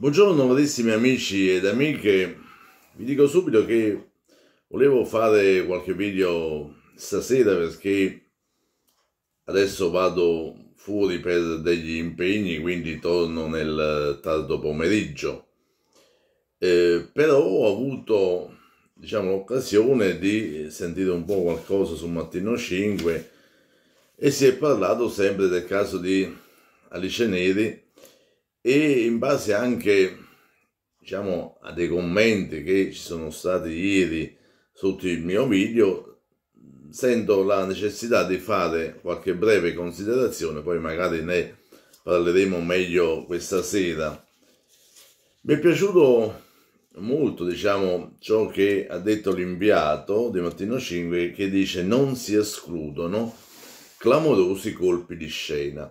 Buongiorno carissimi amici ed amiche, vi dico subito che volevo fare qualche video stasera perché adesso vado fuori per degli impegni, quindi torno nel tardo pomeriggio, eh, però ho avuto diciamo, l'occasione di sentire un po' qualcosa su Mattino 5 e si è parlato sempre del caso di Alice Neri e in base anche diciamo, a dei commenti che ci sono stati ieri sotto il mio video, sento la necessità di fare qualche breve considerazione, poi magari ne parleremo meglio questa sera. Mi è piaciuto molto diciamo, ciò che ha detto l'inviato di Mattino 5 che dice non si escludono clamorosi colpi di scena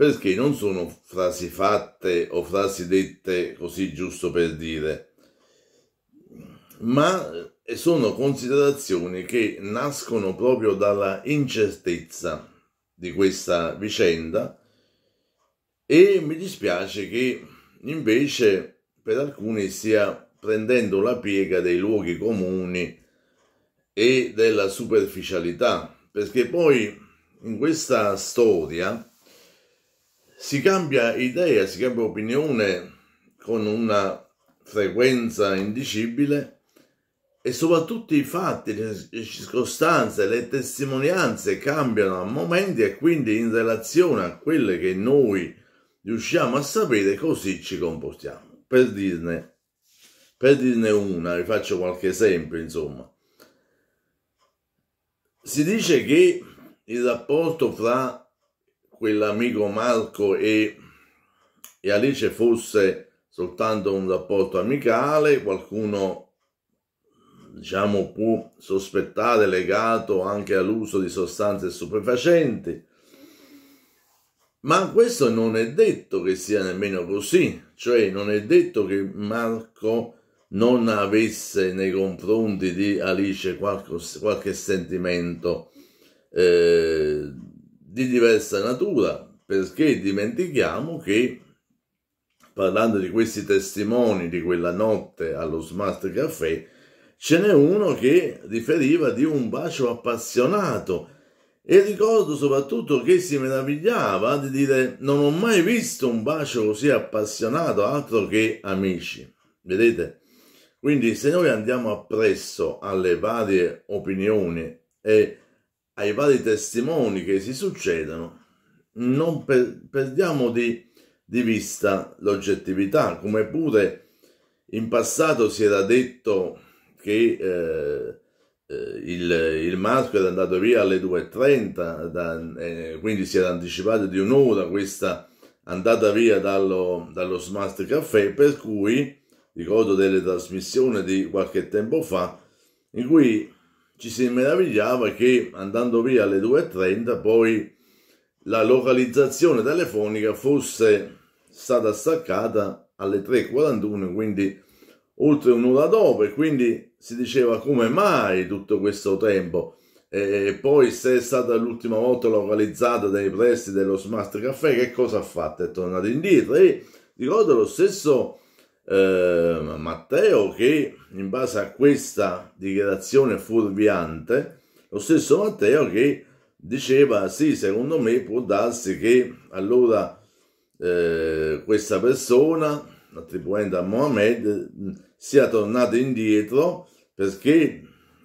perché non sono frasi fatte o frasi dette così giusto per dire, ma eh, sono considerazioni che nascono proprio dalla incertezza di questa vicenda e mi dispiace che invece per alcuni stia prendendo la piega dei luoghi comuni e della superficialità, perché poi in questa storia si cambia idea, si cambia opinione con una frequenza indicibile e soprattutto i fatti, le circostanze, le testimonianze cambiano a momenti e quindi in relazione a quelle che noi riusciamo a sapere così ci comportiamo. Per dirne, per dirne una, vi faccio qualche esempio, insomma. Si dice che il rapporto fra quell'amico Marco e, e Alice fosse soltanto un rapporto amicale, qualcuno diciamo può sospettare legato anche all'uso di sostanze stupefacenti, ma questo non è detto che sia nemmeno così, cioè non è detto che Marco non avesse nei confronti di Alice qualche, qualche sentimento eh, di diversa natura, perché dimentichiamo che parlando di questi testimoni di quella notte allo Smart Café, ce n'è uno che riferiva di un bacio appassionato e ricordo soprattutto che si meravigliava di dire non ho mai visto un bacio così appassionato altro che amici. Vedete? Quindi se noi andiamo appresso alle varie opinioni e ai vari testimoni che si succedono, non per, perdiamo di, di vista l'oggettività, come pure in passato si era detto che eh, eh il, il, maschio era andato via alle 2.30, eh, quindi si era anticipato di un'ora questa andata via dallo, dallo Smart Café, per cui ricordo delle trasmissioni di qualche tempo fa in cui ci si meravigliava che andando via alle 2.30 poi la localizzazione telefonica fosse stata staccata alle 3.41, quindi oltre un'ora dopo, e quindi si diceva come mai tutto questo tempo. E poi se è stata l'ultima volta localizzata dai prestiti dello Smart Café, che cosa ha fatto? È tornato indietro e ricordo lo stesso Ehm, Matteo che in base a questa dichiarazione fuorviante, lo stesso Matteo che diceva sì, secondo me può darsi che allora eh, questa persona, attribuendo a Mohammed, sia tornata indietro perché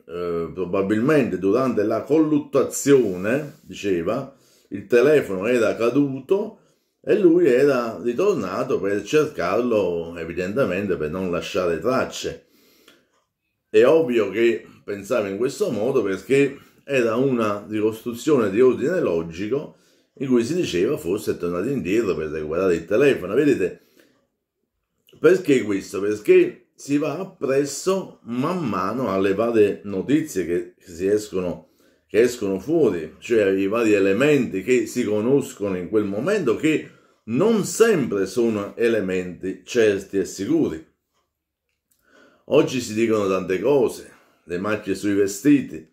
eh, probabilmente durante la colluttazione, diceva, il telefono era caduto e lui era ritornato per cercarlo evidentemente per non lasciare tracce. È ovvio che pensava in questo modo perché era una ricostruzione di ordine logico in cui si diceva forse è tornato indietro per recuperare il telefono. Vedete, perché questo? Perché si va appresso man mano alle varie notizie che, si escono, che escono fuori, cioè ai vari elementi che si conoscono in quel momento che non sempre sono elementi certi e sicuri. Oggi si dicono tante cose, le macchie sui vestiti,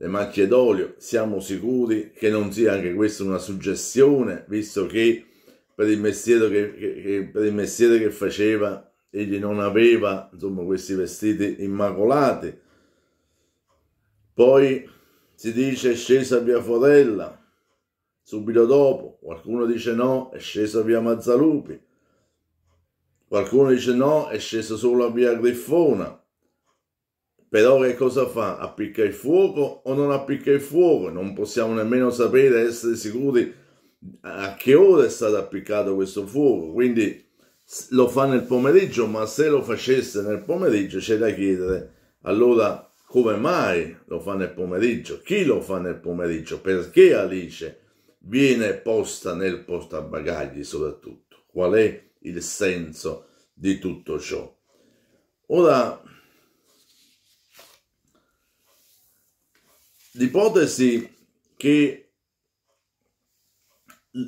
le macchie d'olio, siamo sicuri che non sia anche questa una suggestione, visto che per il mestiere che, che, che, per il mestiere che faceva egli non aveva insomma, questi vestiti immacolati. Poi si dice scesa via Forella, Subito dopo qualcuno dice no, è sceso via Mazzalupi, qualcuno dice no, è sceso solo via Griffona. Però che cosa fa? Appicca il fuoco o non appicca il fuoco? Non possiamo nemmeno sapere, essere sicuri a che ora è stato appiccato questo fuoco. Quindi lo fa nel pomeriggio, ma se lo facesse nel pomeriggio c'è da chiedere allora come mai lo fa nel pomeriggio, chi lo fa nel pomeriggio, perché Alice viene posta nel portabagagli soprattutto. Qual è il senso di tutto ciò? Ora, l'ipotesi che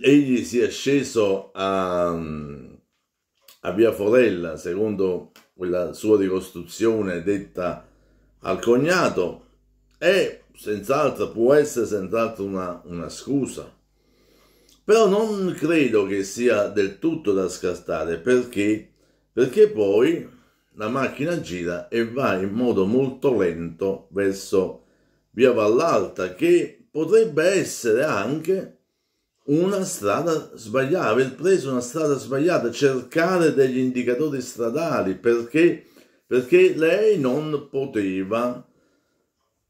egli sia sceso a, a Via Forella, secondo quella sua ricostruzione detta al cognato, è senz'altro, può essere senz'altro una, una scusa però non credo che sia del tutto da scartare perché, perché poi la macchina gira e va in modo molto lento verso via Vallalta che potrebbe essere anche una strada sbagliata, aver preso una strada sbagliata, cercare degli indicatori stradali perché, perché lei non poteva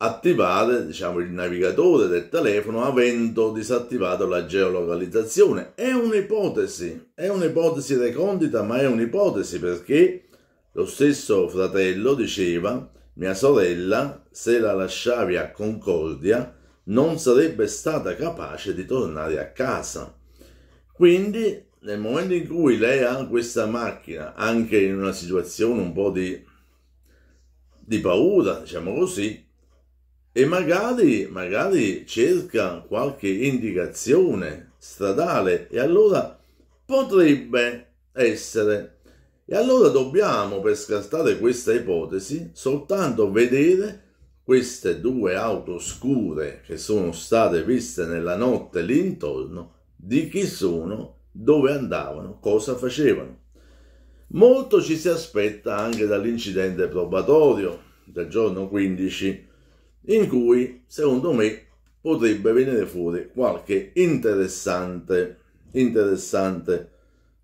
attivate diciamo, il navigatore del telefono avendo disattivato la geolocalizzazione. È un'ipotesi, è un'ipotesi recondita, ma è un'ipotesi perché lo stesso fratello diceva mia sorella, se la lasciavi a Concordia, non sarebbe stata capace di tornare a casa. Quindi, nel momento in cui lei ha questa macchina, anche in una situazione un po' di, di paura, diciamo così, e magari, magari cerca qualche indicazione stradale e allora potrebbe essere. E allora dobbiamo, per scartare questa ipotesi, soltanto vedere queste due auto scure che sono state viste nella notte lì intorno, di chi sono, dove andavano, cosa facevano. Molto ci si aspetta anche dall'incidente probatorio del giorno 15 in cui secondo me potrebbe venire fuori qualche interessante, interessante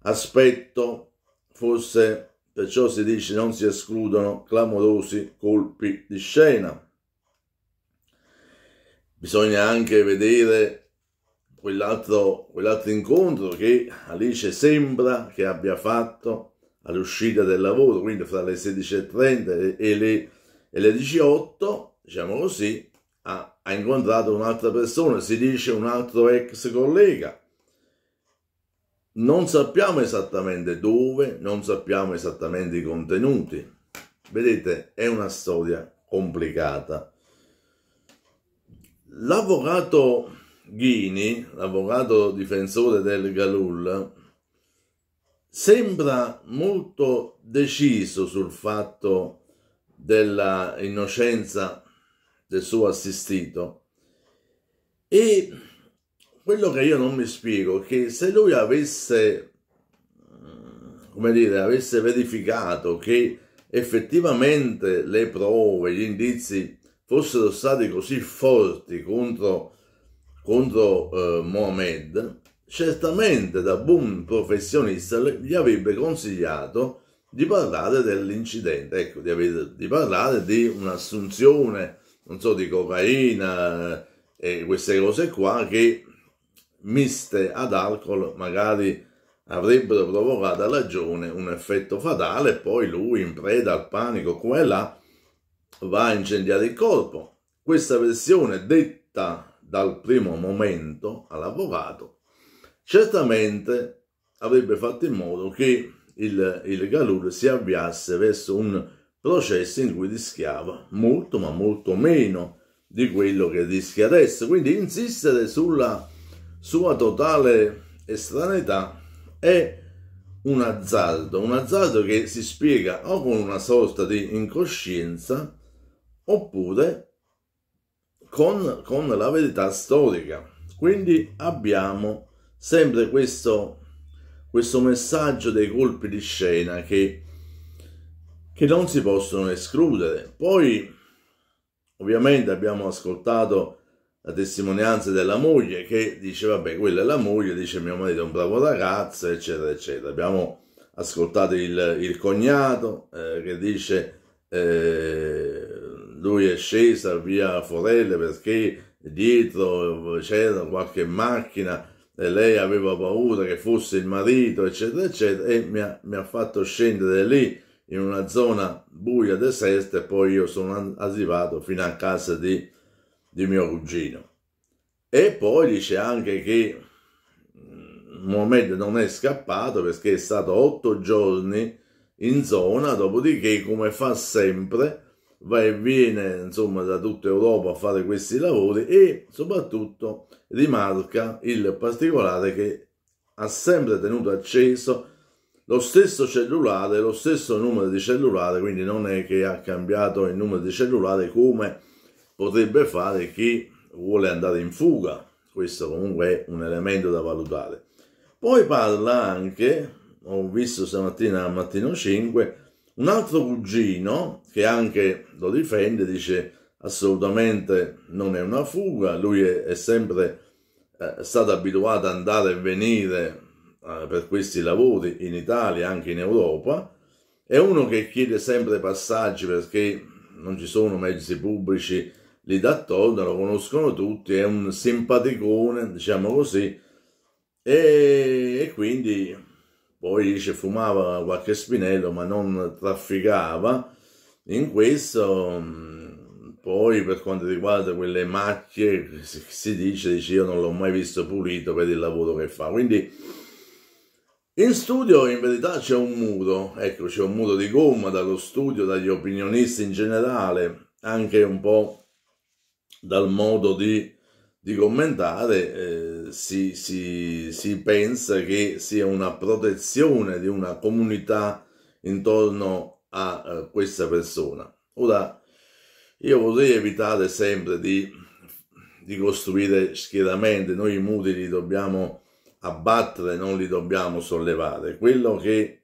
aspetto, forse perciò si dice non si escludono clamorosi colpi di scena. Bisogna anche vedere quell'altro, quell'altro incontro che Alice sembra che abbia fatto all'uscita del lavoro, quindi fra le 16.30 e le, e le 18 diciamo così, ha, ha incontrato un'altra persona, si dice un altro ex collega. Non sappiamo esattamente dove, non sappiamo esattamente i contenuti. Vedete, è una storia complicata. L'avvocato Ghini, l'avvocato difensore del Galul, sembra molto deciso sul fatto della innocenza del suo assistito. E quello che io non mi spiego è che se lui avesse, mm, come dire, avesse verificato che effettivamente le prove, gli indizi fossero stati così forti contro, contro eh, Mohamed, certamente da buon professionista gli avrebbe consigliato di parlare dell'incidente, ecco, di, avere, di parlare di un'assunzione non so, di cocaina eh, e queste cose qua che miste ad alcol magari avrebbero provocato alla giovane un effetto fatale e poi lui in preda al panico qua e là va a incendiare il corpo. Questa versione detta dal primo momento all'avvocato certamente avrebbe fatto in modo che il, il Galur si avviasse verso un processi in cui rischiava molto ma molto meno di quello che rischia adesso. Quindi insistere sulla sua totale estraneità è un azzardo, un azzardo che si spiega o con una sorta di incoscienza oppure con, con la verità storica. Quindi abbiamo sempre questo, questo messaggio dei colpi di scena che che non si possono escludere. Poi, ovviamente, abbiamo ascoltato la testimonianza della moglie che dice, vabbè, quella è la moglie, dice mio marito è un bravo ragazzo, eccetera, eccetera. Abbiamo ascoltato il, il cognato eh, che dice, eh, lui è sceso via Forelle perché dietro c'era qualche macchina e lei aveva paura che fosse il marito, eccetera, eccetera, e mi ha, mi ha fatto scendere lì in una zona buia del Sesto e poi io sono arrivato fino a casa di, di mio cugino. E poi dice anche che mm, Mohamed non è scappato perché è stato otto giorni in zona, dopodiché come fa sempre va e viene insomma da tutta Europa a fare questi lavori e soprattutto rimarca il particolare che ha sempre tenuto acceso lo stesso cellulare, lo stesso numero di cellulare, quindi non è che ha cambiato il numero di cellulare come potrebbe fare chi vuole andare in fuga. Questo comunque è un elemento da valutare. Poi parla anche, ho visto stamattina al mattino 5, un altro cugino che anche lo difende, dice assolutamente non è una fuga, lui è, è sempre eh, stato abituato ad andare e venire eh, per questi lavori in Italia e anche in Europa, è uno che chiede sempre passaggi perché non ci sono mezzi pubblici lì d'attorno, lo conoscono tutti, è un simpaticone, diciamo così, e, e quindi poi dice fumava qualche spinello ma non trafficava in questo mm, poi per quanto riguarda quelle macchie si dice, dice io non l'ho mai visto pulito per il lavoro che fa quindi in studio in verità c'è un muro, ecco c'è un muro di gomma dallo studio, dagli opinionisti in generale, anche un po' dal modo di, di commentare, eh, si, si, si pensa che sia una protezione di una comunità intorno a eh, questa persona. Ora, io vorrei evitare sempre di, di costruire schieramenti, noi i muri li dobbiamo abbattere non li dobbiamo sollevare. Quello che,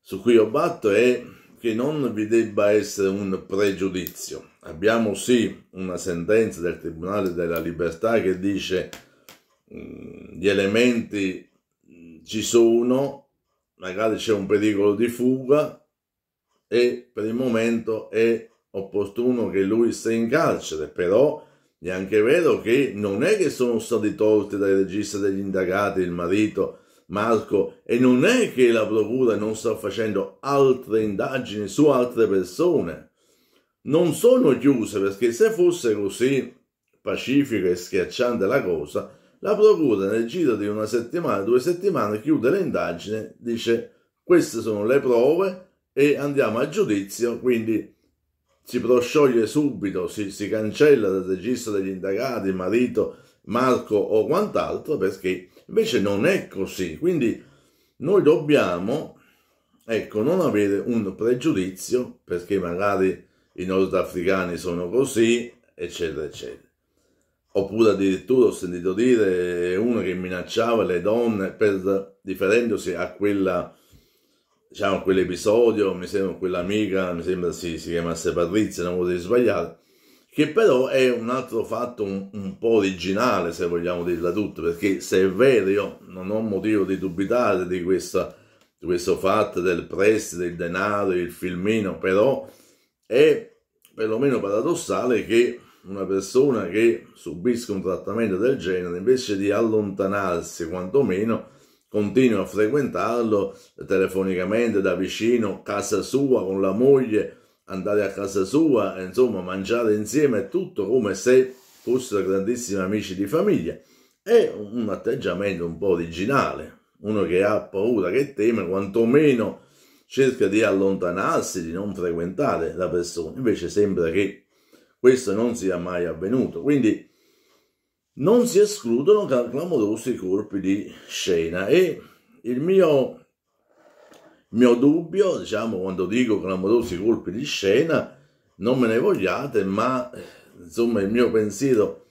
su cui ho batto è che non vi debba essere un pregiudizio. Abbiamo sì una sentenza del Tribunale della Libertà che dice mm, gli elementi mm, ci sono, magari c'è un pericolo di fuga e per il momento è opportuno che lui stia in carcere, però è anche vero che non è che sono stati tolti dai registri degli indagati il marito Marco e non è che la procura non sta facendo altre indagini su altre persone. Non sono chiuse perché se fosse così pacifica e schiacciante la cosa, la procura nel giro di una settimana, due settimane chiude l'indagine, dice queste sono le prove e andiamo a giudizio, quindi si proscioglie subito, si, si cancella dal registro degli indagati, marito, Marco o quant'altro, perché invece non è così. Quindi noi dobbiamo, ecco, non avere un pregiudizio perché magari i nordafricani sono così, eccetera, eccetera. Oppure addirittura ho sentito dire eh, uno che minacciava le donne per, riferendosi a quella diciamo, quell'episodio, mi sembra quell'amica, mi sembra si, si chiamasse Patrizia, non potrei sbagliare, che però è un altro fatto un, un, po' originale, se vogliamo dirla tutta, perché se è vero, io non ho motivo di dubitare di, questa, questo fatto del prestito, del denaro, il filmino, però è perlomeno paradossale che una persona che subisca un trattamento del genere, invece di allontanarsi quantomeno, continua a frequentarlo telefonicamente da vicino, casa sua, con la moglie, andare a casa sua, insomma mangiare insieme, tutto come se fossero grandissimi amici di famiglia. È un atteggiamento un po' originale, uno che ha paura, che teme, quantomeno cerca di allontanarsi, di non frequentare la persona, invece sembra che questo non sia mai avvenuto. Quindi non si escludono clamorosi colpi di scena e il mio, mio dubbio, diciamo quando dico clamorosi colpi di scena, non me ne vogliate, ma insomma il mio pensiero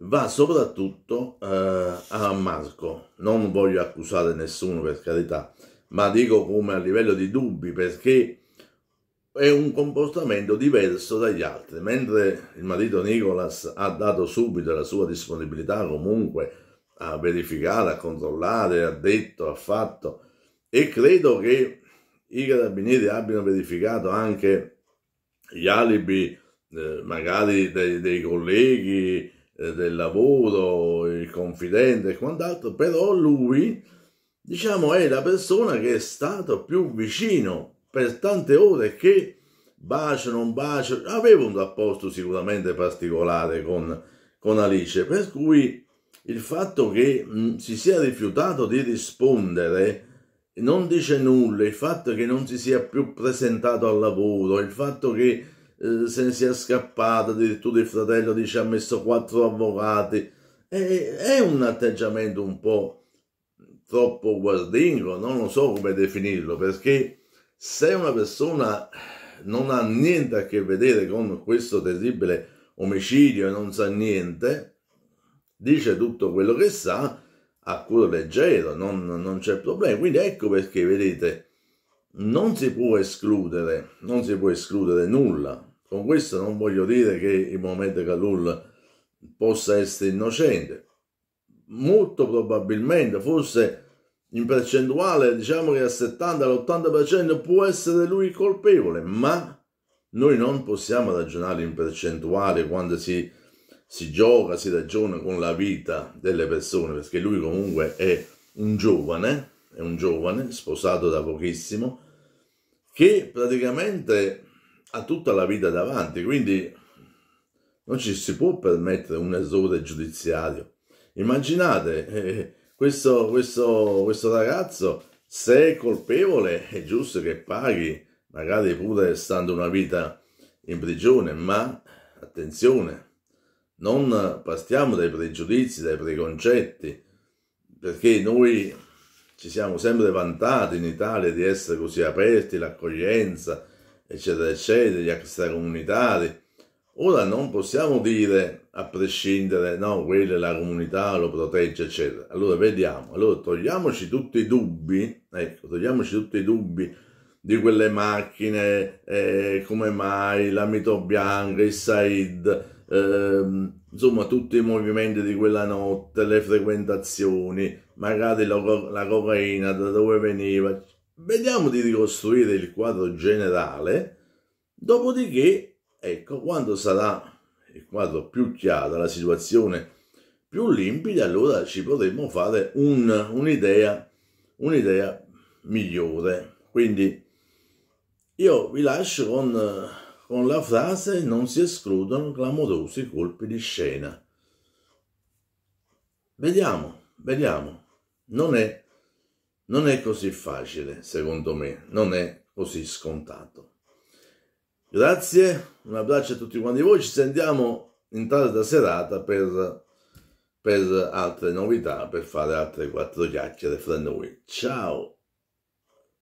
va soprattutto eh, a Marco. Non voglio accusare nessuno per carità, ma dico come a livello di dubbi perché è un comportamento diverso dagli altri. Mentre il marito Nicolas ha dato subito la sua disponibilità comunque a verificare, a controllare, ha detto, ha fatto e credo che i carabinieri abbiano verificato anche gli alibi eh, magari dei, dei colleghi eh, del lavoro, il confidente e quant'altro, però lui diciamo è la persona che è stato più vicino per tante ore che bacio, non bacio, aveva un rapporto sicuramente particolare con, con Alice, per cui il fatto che mh, mm, si sia rifiutato di rispondere non dice nulla, il fatto che non si sia più presentato al lavoro, il fatto che eh, se ne sia scappato, addirittura il fratello dice ha messo quattro avvocati, è, è un atteggiamento un po' troppo guardingo, non lo so come definirlo, perché se una persona non ha niente a che vedere con questo terribile omicidio e non sa niente, dice tutto quello che sa a cuore leggero, non, non c'è problema. Quindi ecco perché, vedete, non si può escludere, non si può escludere nulla. Con questo non voglio dire che il Mohamed Kalul possa essere innocente. Molto probabilmente, forse in percentuale, diciamo che al 70-80% può essere lui colpevole, ma noi non possiamo ragionare in percentuale quando si, si gioca, si ragiona con la vita delle persone, perché lui comunque è un giovane, è un giovane sposato da pochissimo, che praticamente ha tutta la vita davanti, quindi non ci si può permettere un errore giudiziario. Immaginate... Eh, questo, questo, questo ragazzo, se è colpevole, è giusto che paghi, magari pure stando una vita in prigione, ma attenzione, non partiamo dai pregiudizi, dai preconcetti, perché noi ci siamo sempre vantati in Italia di essere così aperti, l'accoglienza, eccetera, eccetera, gli extracomunitari, Ora non possiamo dire a prescindere, no, quella è la comunità, lo protegge, eccetera. Allora vediamo, allora togliamoci tutti i dubbi, ecco, togliamoci tutti i dubbi di quelle macchine, eh, come mai, la mito bianca, il Said, ehm, insomma tutti i movimenti di quella notte, le frequentazioni, magari la, la cocaina, da dove veniva. Vediamo di ricostruire il quadro generale, dopodiché Ecco, quando sarà il quadro più chiaro, la situazione più limpida, allora ci potremo fare un'idea, un'idea migliore. Quindi io vi lascio con, con la frase non si escludono clamorosi colpi di scena. Vediamo, vediamo. Non è, non è così facile, secondo me, non è così scontato. Grazie, un abbraccio a tutti quanti voi, ci sentiamo in tarda serata per, per altre novità, per fare altre quattro chiacchiere fra noi. Ciao!